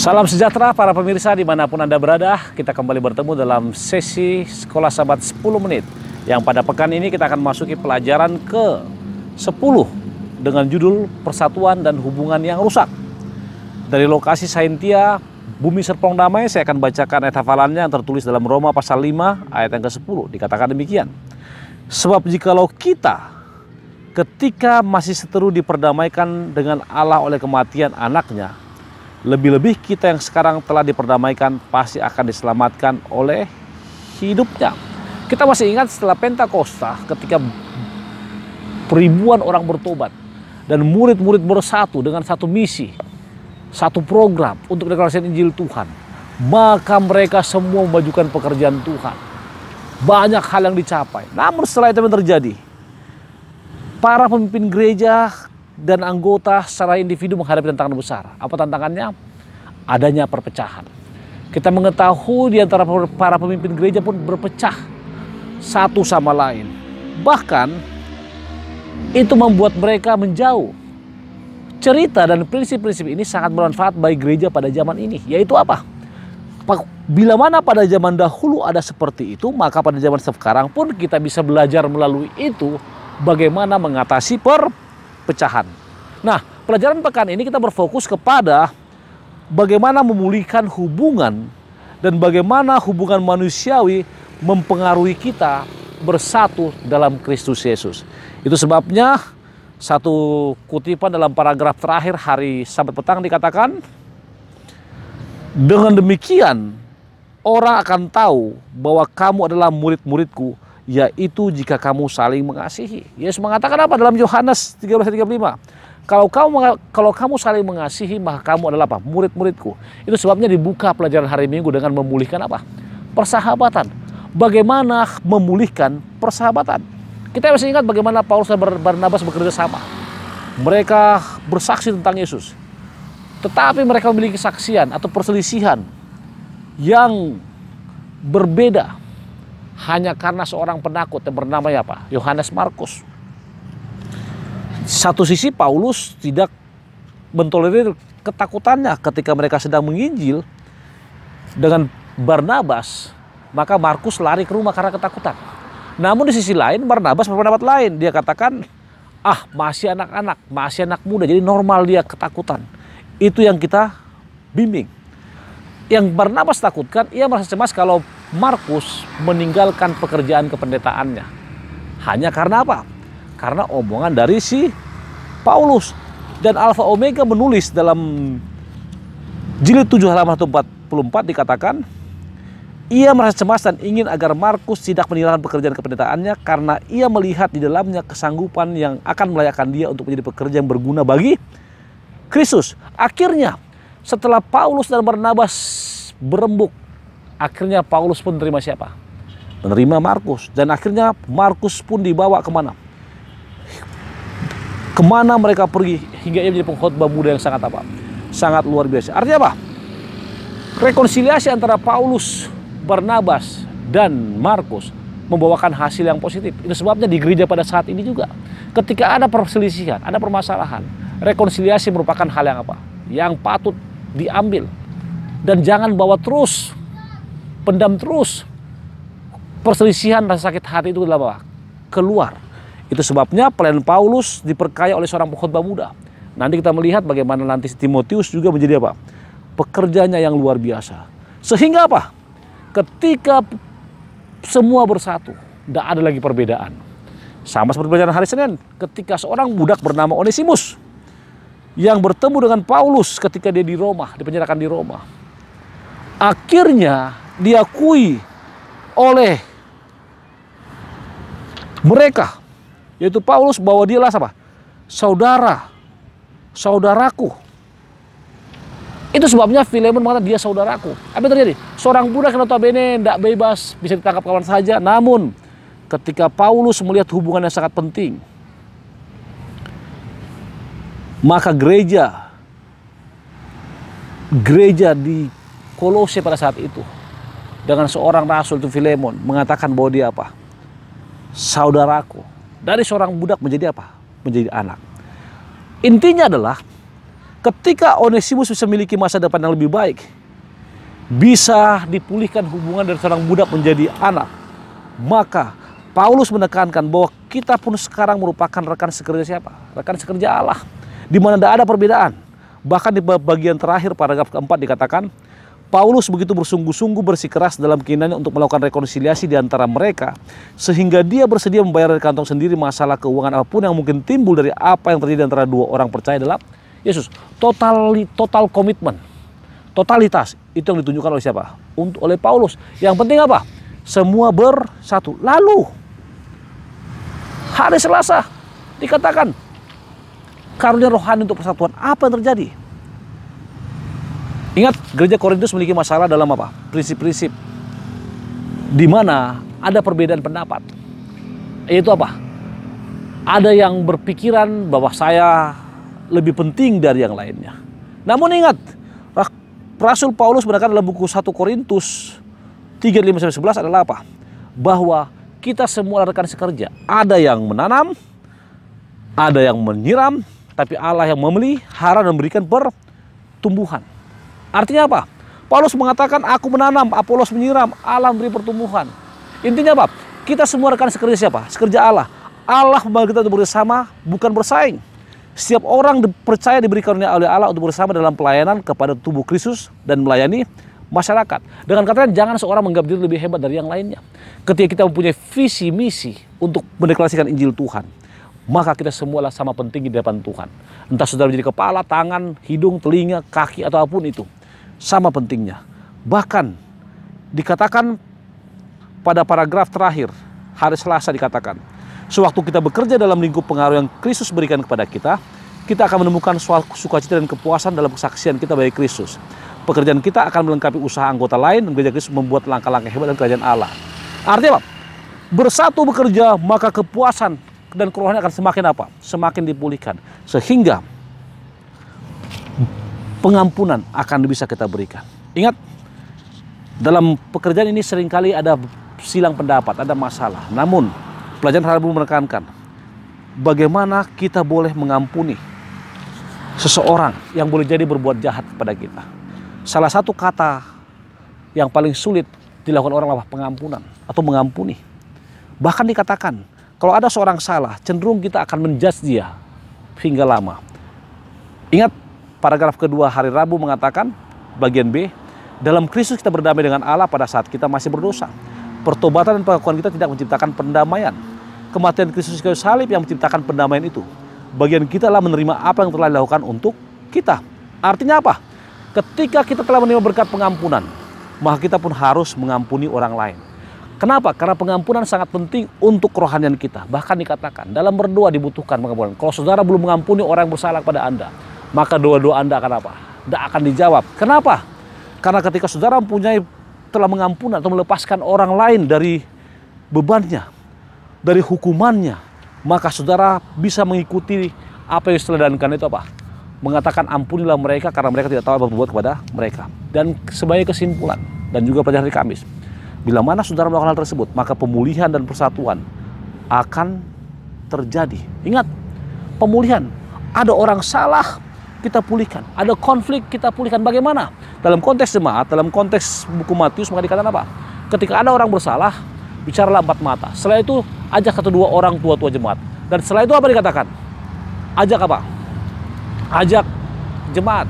Salam sejahtera para pemirsa dimanapun Anda berada. Kita kembali bertemu dalam sesi Sekolah Sahabat 10 Menit. Yang pada pekan ini kita akan masuki pelajaran ke 10 dengan judul Persatuan dan Hubungan yang Rusak. Dari lokasi Saintia, Bumi Serpong Damai, saya akan bacakan ayat hafalannya yang tertulis dalam Roma pasal 5 ayat yang ke-10. Dikatakan demikian. Sebab jikalau kita ketika masih seteru diperdamaikan dengan Allah oleh kematian anaknya, lebih-lebih kita yang sekarang telah diperdamaikan pasti akan diselamatkan oleh hidupnya. Kita masih ingat setelah Pentakosta ketika ribuan orang bertobat dan murid-murid bersatu dengan satu misi, satu program untuk deklarasi Injil Tuhan, maka mereka semua memajukan pekerjaan Tuhan. Banyak hal yang dicapai. Namun setelah itu yang terjadi, para pemimpin gereja dan anggota secara individu menghadapi tantangan besar. Apa tantangannya? Adanya perpecahan. Kita mengetahui di antara para pemimpin gereja pun berpecah satu sama lain. Bahkan itu membuat mereka menjauh. Cerita dan prinsip-prinsip ini sangat bermanfaat bagi gereja pada zaman ini. Yaitu apa? Bila mana pada zaman dahulu ada seperti itu, maka pada zaman sekarang pun kita bisa belajar melalui itu bagaimana mengatasi per pecahan. Nah, pelajaran pekan ini kita berfokus kepada bagaimana memulihkan hubungan dan bagaimana hubungan manusiawi mempengaruhi kita bersatu dalam Kristus Yesus. Itu sebabnya satu kutipan dalam paragraf terakhir hari Sabat petang dikatakan dengan demikian orang akan tahu bahwa kamu adalah murid-muridku yaitu jika kamu saling mengasihi. Yesus mengatakan apa dalam Yohanes 13:35? Kalau kamu kalau kamu saling mengasihi maka kamu adalah apa? murid-muridku. Itu sebabnya dibuka pelajaran hari Minggu dengan memulihkan apa? persahabatan. Bagaimana memulihkan persahabatan? Kita masih ingat bagaimana Paulus dan Barnabas bekerja sama. Mereka bersaksi tentang Yesus. Tetapi mereka memiliki saksian atau perselisihan yang berbeda hanya karena seorang penakut yang bernama apa? Yohanes Markus. Satu sisi Paulus tidak mentolerir ketakutannya ketika mereka sedang menginjil dengan Barnabas, maka Markus lari ke rumah karena ketakutan. Namun di sisi lain Barnabas berpendapat lain. Dia katakan, ah masih anak-anak, masih anak muda, jadi normal dia ketakutan. Itu yang kita bimbing. Yang Barnabas takutkan, ia merasa cemas kalau Markus meninggalkan pekerjaan kependetaannya. Hanya karena apa? Karena omongan dari si Paulus. Dan Alfa Omega menulis dalam jilid 7 halaman empat dikatakan, ia merasa cemas dan ingin agar Markus tidak meninggalkan pekerjaan kependetaannya karena ia melihat di dalamnya kesanggupan yang akan melayakkan dia untuk menjadi pekerja yang berguna bagi Kristus. Akhirnya, setelah Paulus dan Barnabas berembuk, akhirnya Paulus pun menerima siapa? Menerima Markus. Dan akhirnya Markus pun dibawa kemana? Kemana mereka pergi hingga ia menjadi pengkhotbah muda yang sangat apa? Sangat luar biasa. Artinya apa? Rekonsiliasi antara Paulus, Barnabas, dan Markus membawakan hasil yang positif. Itu sebabnya di gereja pada saat ini juga ketika ada perselisihan, ada permasalahan, rekonsiliasi merupakan hal yang apa? Yang patut diambil. Dan jangan bawa terus, pendam terus. Perselisihan rasa sakit hati itu adalah Keluar. Itu sebabnya pelayan Paulus diperkaya oleh seorang pengkhotbah muda. Nanti kita melihat bagaimana nanti Timotius juga menjadi apa? Pekerjanya yang luar biasa. Sehingga apa? Ketika semua bersatu, tidak ada lagi perbedaan. Sama seperti pelajaran hari Senin, ketika seorang budak bernama Onesimus yang bertemu dengan Paulus ketika dia di Roma, dipenjarakan di Roma. Akhirnya diakui oleh mereka yaitu Paulus bahwa dialah apa? Saudara, saudaraku. Itu sebabnya Filemon mengatakan dia saudaraku. Apa yang terjadi? Seorang budak yang notabene tidak bebas, bisa ditangkap kawan saja. Namun ketika Paulus melihat hubungan yang sangat penting, maka gereja gereja di Kolose pada saat itu dengan seorang rasul itu Filemon mengatakan bahwa dia apa? Saudaraku. Dari seorang budak menjadi apa? Menjadi anak. Intinya adalah ketika Onesimus bisa memiliki masa depan yang lebih baik, bisa dipulihkan hubungan dari seorang budak menjadi anak, maka Paulus menekankan bahwa kita pun sekarang merupakan rekan sekerja siapa? Rekan sekerja Allah di mana tidak ada perbedaan. Bahkan di bagian terakhir paragraf keempat dikatakan, Paulus begitu bersungguh-sungguh bersikeras dalam keinginannya untuk melakukan rekonsiliasi di antara mereka, sehingga dia bersedia membayar dari kantong sendiri masalah keuangan apapun yang mungkin timbul dari apa yang terjadi antara dua orang percaya dalam Yesus. Total total komitmen, totalitas itu yang ditunjukkan oleh siapa? Untuk oleh Paulus. Yang penting apa? Semua bersatu. Lalu hari Selasa dikatakan karunia rohani untuk persatuan. Apa yang terjadi? Ingat, gereja Korintus memiliki masalah dalam apa? Prinsip-prinsip. Di mana ada perbedaan pendapat. Yaitu apa? Ada yang berpikiran bahwa saya lebih penting dari yang lainnya. Namun ingat, Rasul Paulus berkata dalam buku 1 Korintus 35 11 adalah apa? Bahwa kita semua rekan sekerja. Ada yang menanam, ada yang menyiram, tapi Allah yang memelihara dan memberikan pertumbuhan. Artinya apa? Paulus mengatakan aku menanam, Apolos menyiram, Allah memberi pertumbuhan. Intinya apa? Kita semua rekan sekerja siapa? Sekerja Allah. Allah memanggil kita untuk bersama, bukan bersaing. Setiap orang percaya diberikan oleh Allah untuk bersama dalam pelayanan kepada tubuh Kristus dan melayani masyarakat. Dengan kata jangan seorang menganggap diri lebih hebat dari yang lainnya. Ketika kita mempunyai visi misi untuk mendeklarasikan Injil Tuhan, maka kita semualah sama penting di depan Tuhan. Entah saudara menjadi kepala, tangan, hidung, telinga, kaki, atau apapun itu. Sama pentingnya. Bahkan dikatakan pada paragraf terakhir, hari Selasa dikatakan, sewaktu kita bekerja dalam lingkup pengaruh yang Kristus berikan kepada kita, kita akan menemukan sukacita dan kepuasan dalam kesaksian kita bagi Kristus. Pekerjaan kita akan melengkapi usaha anggota lain dan gereja Kristus membuat langkah-langkah hebat dan kerajaan Allah. Artinya apa? Bersatu bekerja, maka kepuasan dan kerohanian akan semakin apa? Semakin dipulihkan. Sehingga pengampunan akan bisa kita berikan. Ingat, dalam pekerjaan ini seringkali ada silang pendapat, ada masalah. Namun, pelajaran Rabu menekankan bagaimana kita boleh mengampuni seseorang yang boleh jadi berbuat jahat kepada kita. Salah satu kata yang paling sulit dilakukan orang adalah pengampunan atau mengampuni. Bahkan dikatakan kalau ada seorang salah, cenderung kita akan menjudge dia hingga lama. Ingat paragraf kedua hari Rabu mengatakan bagian B, dalam Kristus kita berdamai dengan Allah pada saat kita masih berdosa. Pertobatan dan pengakuan kita tidak menciptakan pendamaian. Kematian Kristus kayu salib yang menciptakan pendamaian itu. Bagian kita adalah menerima apa yang telah dilakukan untuk kita. Artinya apa? Ketika kita telah menerima berkat pengampunan, maka kita pun harus mengampuni orang lain. Kenapa? Karena pengampunan sangat penting untuk kerohanian kita. Bahkan dikatakan dalam berdoa dibutuhkan pengampunan. Kalau saudara belum mengampuni orang yang bersalah kepada Anda, maka doa-doa Anda akan apa? Tidak akan dijawab. Kenapa? Karena ketika saudara mempunyai telah mengampuni atau melepaskan orang lain dari bebannya, dari hukumannya, maka saudara bisa mengikuti apa yang diseladankan itu apa? Mengatakan ampunilah mereka karena mereka tidak tahu apa berbuat kepada mereka. Dan sebagai kesimpulan dan juga pelajaran hari Kamis, Bila mana saudara melakukan hal tersebut, maka pemulihan dan persatuan akan terjadi. Ingat, pemulihan. Ada orang salah, kita pulihkan. Ada konflik, kita pulihkan. Bagaimana? Dalam konteks jemaat, dalam konteks buku Matius, maka dikatakan apa? Ketika ada orang bersalah, bicaralah empat mata. Setelah itu, ajak satu dua orang tua-tua jemaat. Dan setelah itu apa dikatakan? Ajak apa? Ajak jemaat.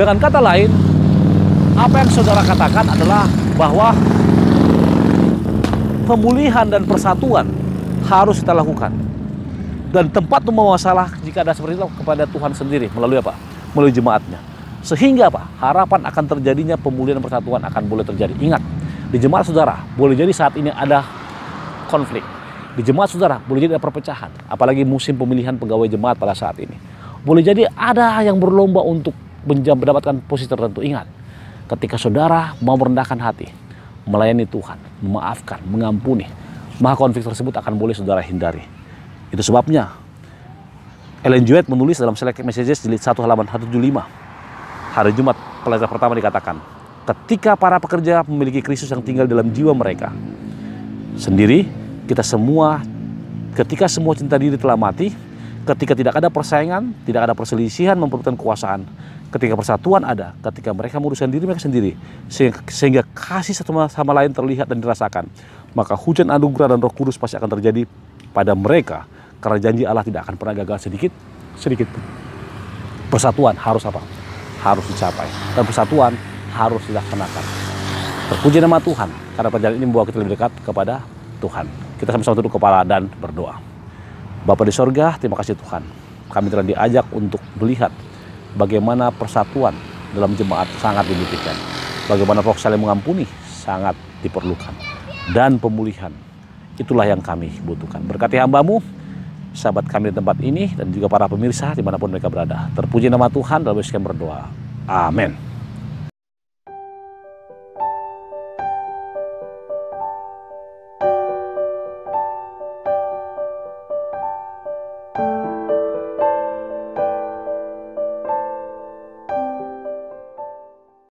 Dengan kata lain, apa yang saudara katakan adalah bahwa pemulihan dan persatuan harus kita lakukan. Dan tempat membawa masalah jika ada seperti itu kepada Tuhan sendiri melalui apa? Melalui jemaatnya. Sehingga apa? Harapan akan terjadinya pemulihan dan persatuan akan boleh terjadi. Ingat, di jemaat saudara boleh jadi saat ini ada konflik. Di jemaat saudara boleh jadi ada perpecahan, apalagi musim pemilihan pegawai jemaat pada saat ini. Boleh jadi ada yang berlomba untuk mendapatkan posisi tertentu. Ingat, ketika saudara mau merendahkan hati, melayani Tuhan, memaafkan, mengampuni, maka konflik tersebut akan boleh saudara hindari. Itu sebabnya Ellen White menulis dalam Select Messages di 1 halaman 175 hari Jumat pelajaran pertama dikatakan, ketika para pekerja memiliki Kristus yang tinggal dalam jiwa mereka sendiri, kita semua ketika semua cinta diri telah mati, Ketika tidak ada persaingan, tidak ada perselisihan memperebutkan kekuasaan. Ketika persatuan ada, ketika mereka menguruskan diri mereka sendiri, sehingga kasih satu sama lain terlihat dan dirasakan, maka hujan anugerah dan roh kudus pasti akan terjadi pada mereka. Karena janji Allah tidak akan pernah gagal sedikit, sedikit pun. Persatuan harus apa? Harus dicapai. Dan persatuan harus dilaksanakan. Terpuji nama Tuhan, karena perjalanan ini membawa kita lebih dekat kepada Tuhan. Kita sama-sama tutup kepala dan berdoa. Bapak di sorga, terima kasih Tuhan. Kami telah diajak untuk melihat bagaimana persatuan dalam jemaat sangat dibutuhkan. Bagaimana roh saling mengampuni sangat diperlukan. Dan pemulihan, itulah yang kami butuhkan. Berkati hambamu, sahabat kami di tempat ini, dan juga para pemirsa dimanapun mereka berada. Terpuji nama Tuhan dalam sekian berdoa. Amin.